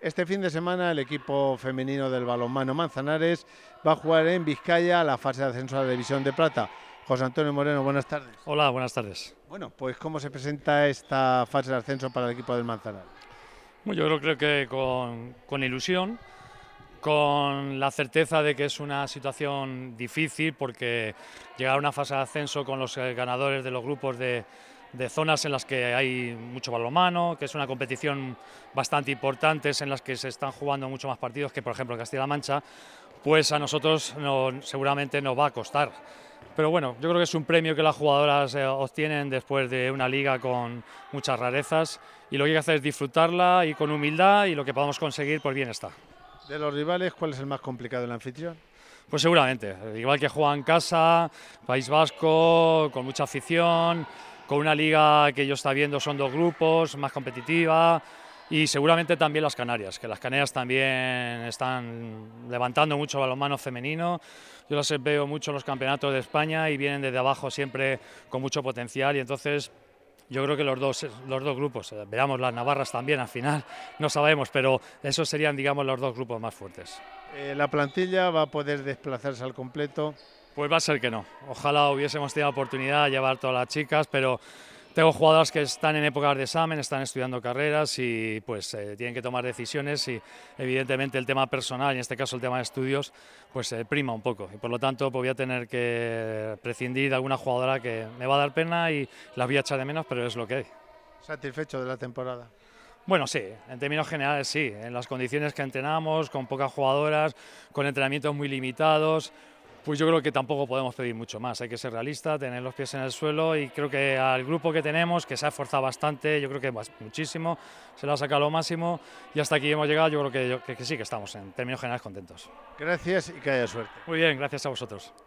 Este fin de semana el equipo femenino del balonmano Manzanares va a jugar en Vizcaya la fase de ascenso a la División de Plata. José Antonio Moreno, buenas tardes. Hola, buenas tardes. Bueno, pues ¿cómo se presenta esta fase de ascenso para el equipo del Manzanares? yo creo que con, con ilusión, con la certeza de que es una situación difícil porque llegar a una fase de ascenso con los eh, ganadores de los grupos de, de zonas en las que hay mucho balonmano, que es una competición bastante importante, en las que se están jugando muchos más partidos que, por ejemplo, en Castilla-La Mancha, pues a nosotros seguramente nos va a costar. Pero bueno, yo creo que es un premio que las jugadoras eh, obtienen después de una liga con muchas rarezas y lo que hay que hacer es disfrutarla y con humildad y lo que podamos conseguir, pues bien está. De los rivales, ¿cuál es el más complicado, en la anfitrión? Pues seguramente, igual que juega en casa, País Vasco, con mucha afición, con una liga que yo está viendo son dos grupos, más competitiva, y seguramente también las Canarias, que las Canarias también están levantando mucho balonmano femenino. Yo las veo mucho en los campeonatos de España y vienen desde abajo siempre con mucho potencial y entonces yo creo que los dos, los dos grupos, eh, veamos las Navarras también al final, no sabemos, pero esos serían, digamos, los dos grupos más fuertes. Eh, ¿La plantilla va a poder desplazarse al completo? Pues va a ser que no. Ojalá hubiésemos tenido oportunidad de llevar todas las chicas, pero tengo jugadores que están en épocas de examen, están estudiando carreras y pues eh, tienen que tomar decisiones y evidentemente el tema personal, en este caso el tema de estudios, pues prima un poco. Y por lo tanto pues, voy a tener que prescindir de alguna jugadora que me va a dar pena y las voy a echar de menos, pero es lo que hay. ¿Satisfecho de la temporada? Bueno, sí, en términos generales sí, en las condiciones que entrenamos, con pocas jugadoras, con entrenamientos muy limitados, pues yo creo que tampoco podemos pedir mucho más, hay que ser realista, tener los pies en el suelo y creo que al grupo que tenemos, que se ha esforzado bastante, yo creo que muchísimo, se lo ha sacado lo máximo y hasta aquí hemos llegado, yo creo que sí, que estamos en términos generales contentos. Gracias y que haya suerte. Muy bien, gracias a vosotros.